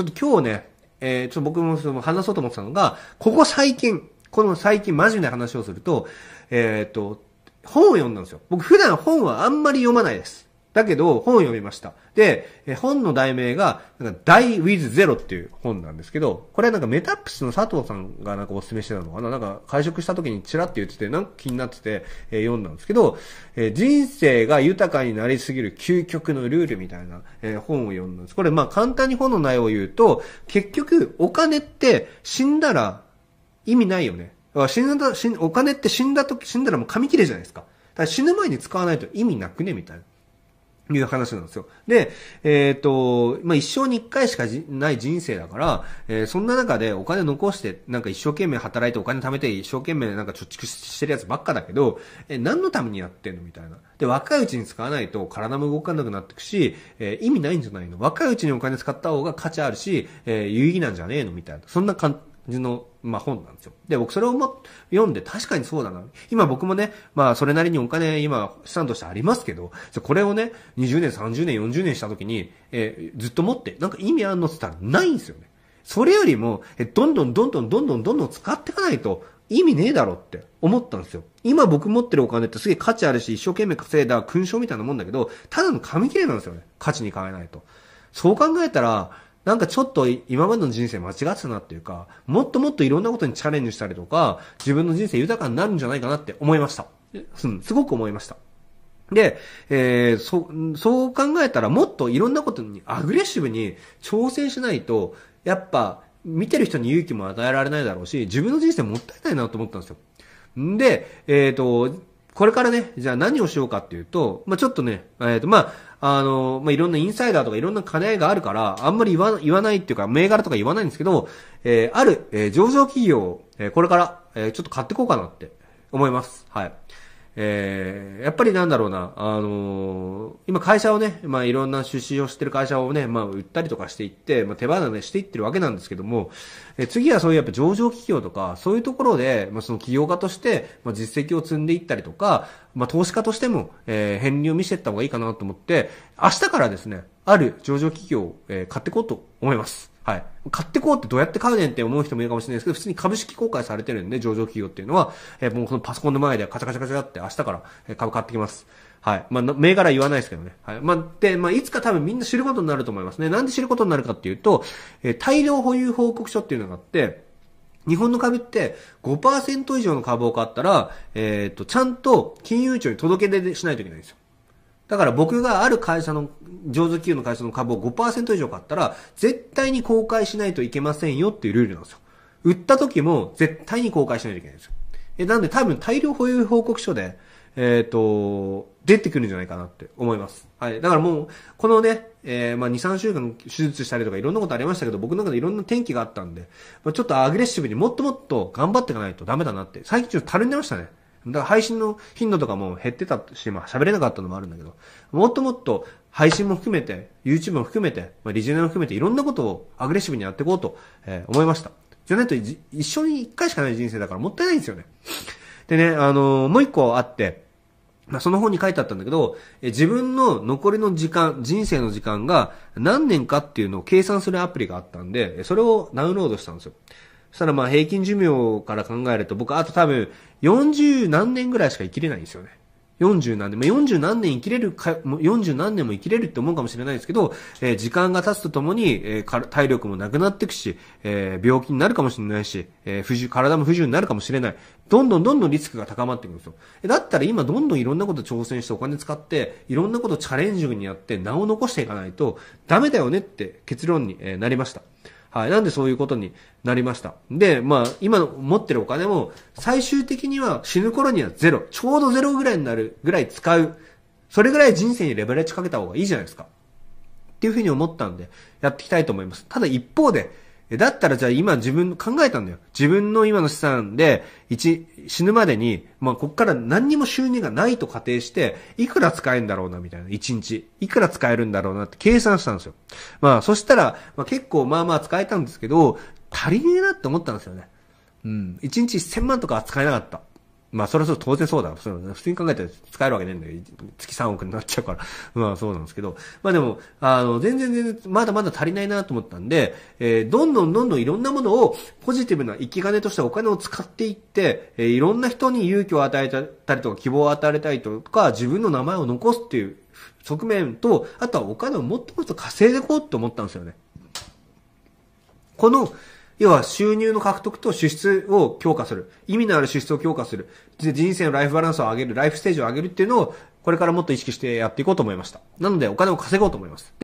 ちょっと今日ね、えー、ちょっと僕もその話そうと思ってたのが、ここ最近、この最近マジな話をすると、えー、っと、本を読んだんですよ。僕普段本はあんまり読まないです。だけど、本読みました。で、え本の題名が、なんか、Die with Zero っていう本なんですけど、これなんかメタップスの佐藤さんがなんかお勧めしてたのかななんか、会食した時にチラって言ってて、なんか気になってて、え読んだんですけど、え人生が豊かになりすぎる究極のルールみたいな、え本を読んだんです。これまあ簡単に本の内容を言うと、結局、お金って死んだら意味ないよね。死んだ、死ん、お金って死んだ時、死んだらもう紙切れじゃないですか。だから死ぬ前に使わないと意味なくねみたいな。いう話なんですよ。で、えっ、ー、と、まあ、一生に一回しかない人生だから、えー、そんな中でお金残して、なんか一生懸命働いてお金貯めて一生懸命なんか貯蓄してるやつばっかだけど、えー、何のためにやってんのみたいな。で、若いうちに使わないと体も動かなくなってくし、えー、意味ないんじゃないの若いうちにお金使った方が価値あるし、えー、有意義なんじゃねえのみたいな。そんな感じ。の、まあ、本なんですよ。で、僕それをも読んで確かにそうだな。今僕もね、まあそれなりにお金今資産としてありますけど、これをね、20年、30年、40年した時に、えー、ずっと持って、なんか意味あんのって言ったらないんですよね。それよりも、えどんどんどんどんどんどんどんどん使っていかないと意味ねえだろって思ったんですよ。今僕持ってるお金ってすげえ価値あるし、一生懸命稼いだ勲章みたいなもんだけど、ただの紙切れなんですよね。価値に変えないと。そう考えたら、なんかちょっと今までの人生間違ってたなっていうか、もっともっといろんなことにチャレンジしたりとか、自分の人生豊かになるんじゃないかなって思いました。うん、すごく思いました。で、えー、そ、そう考えたらもっといろんなことにアグレッシブに挑戦しないと、やっぱ見てる人に勇気も与えられないだろうし、自分の人生もったいないなと思ったんですよ。んで、えっ、ー、と、これからね、じゃあ何をしようかっていうと、まあ、ちょっとね、えっ、ー、と、まあ、あの、まあ、いろんなインサイダーとかいろんな兼ね合いがあるから、あんまり言わ言わないっていうか、銘柄とか言わないんですけど、えー、ある、えー、上場企業を、えー、これから、えー、ちょっと買ってこうかなって思います。はい。えー、やっぱりなんだろうな、あのー、今会社をね、まあいろんな出資をしてる会社をね、まあ売ったりとかしていって、まあ手放していってるわけなんですけども、えー、次はそういうやっぱ上場企業とか、そういうところで、まあその起業家として、まあ実績を積んでいったりとか、まあ投資家としても、えー、返入を見せていった方がいいかなと思って、明日からですね、ある上場企業を、えー、買っていこうと思います。はい。買ってこうってどうやって買うねんって思う人もいるかもしれないですけど、普通に株式公開されてるんで、上場企業っていうのは、えー、もうこのパソコンの前でカチャカチャカチャって明日から株買ってきます。はい。まあ、銘柄言わないですけどね。はい。まあ、で、まあ、いつか多分みんな知ることになると思いますね。なんで知ることになるかっていうと、えー、大量保有報告書っていうのがあって、日本の株って5%以上の株を買ったら、えっ、ー、と、ちゃんと金融庁に届け出しないといけないんですよ。だから僕がある会社の、上手業の会社の株を5%以上買ったら、絶対に公開しないといけませんよっていうルールなんですよ。売った時も絶対に公開しないといけないんですよ。え、なんで多分大量保有報告書で、えっ、ー、と、出てくるんじゃないかなって思います。はい。だからもう、このね、えー、まあ2、3週間手術したりとかいろんなことありましたけど、僕の中でいろんな天気があったんで、まあ、ちょっとアグレッシブにもっともっと頑張っていかないとダメだなって、最近ちょっとたるんでましたね。だから配信の頻度とかも減ってたし、まあ喋れなかったのもあるんだけど、もっともっと配信も含めて、YouTube も含めて、まあ、リジェネも含めていろんなことをアグレッシブにやっていこうと、えー、思いました。じゃないと一緒に一回しかない人生だからもったいないんですよね。でね、あのー、もう一個あって、まあ、その本に書いてあったんだけど、え自分の残りの時間、人生の時間が何年かっていうのを計算するアプリがあったんで、それをダウンロードしたんですよ。そしたらまあ平均寿命から考えると、僕あと多分40何年ぐらいしか生きれないんですよね。40何年、まあ、40何年生きれるか、40何年も生きれるって思うかもしれないですけど、えー、時間が経つとともに、えー、体力もなくなっていくし、えー、病気になるかもしれないし、えー、不自体も不自由になるかもしれない。どんどんどんどんリスクが高まっていくんですよ。だったら今どんどんいろんなこと挑戦してお金使って、いろんなことチャレンジングにやって名を残していかないとダメだよねって結論になりました。はい。なんでそういうことになりました。で、まあ、今の持ってるお金も、最終的には死ぬ頃にはゼロ。ちょうどゼロぐらいになるぐらい使う。それぐらい人生にレベレッジかけた方がいいじゃないですか。っていうふうに思ったんで、やっていきたいと思います。ただ一方で、だったらじゃあ今自分、考えたんだよ。自分の今の資産で、一、死ぬまでに、まあ、こっから何にも収入がないと仮定して、いくら使えるんだろうな、みたいな。1日。いくら使えるんだろうなって計算したんですよ。まあ、そしたら、まあ、結構まあまあ使えたんですけど、足りねえなって思ったんですよね。うん。1日1000万とかは使えなかった。まあ、それはそう、当然そうだ。そ普通に考えたら使えるわけねえんだけど、月3億になっちゃうから。まあ、そうなんですけど。まあでも、あの、全然全然、まだまだ足りないなと思ったんで、えー、どんどんどんどんいろんなものを、ポジティブな生き金としてお金を使っていって、えー、いろんな人に勇気を与えたりとか、希望を与えたりとか、自分の名前を残すっていう側面と、あとはお金をもっともっと稼いでいこうと思ったんですよね。この、要は収入の獲得と支出を強化する。意味のある支出を強化する。人生のライフバランスを上げる、ライフステージを上げるっていうのを、これからもっと意識してやっていこうと思いました。なので、お金を稼ごうと思います。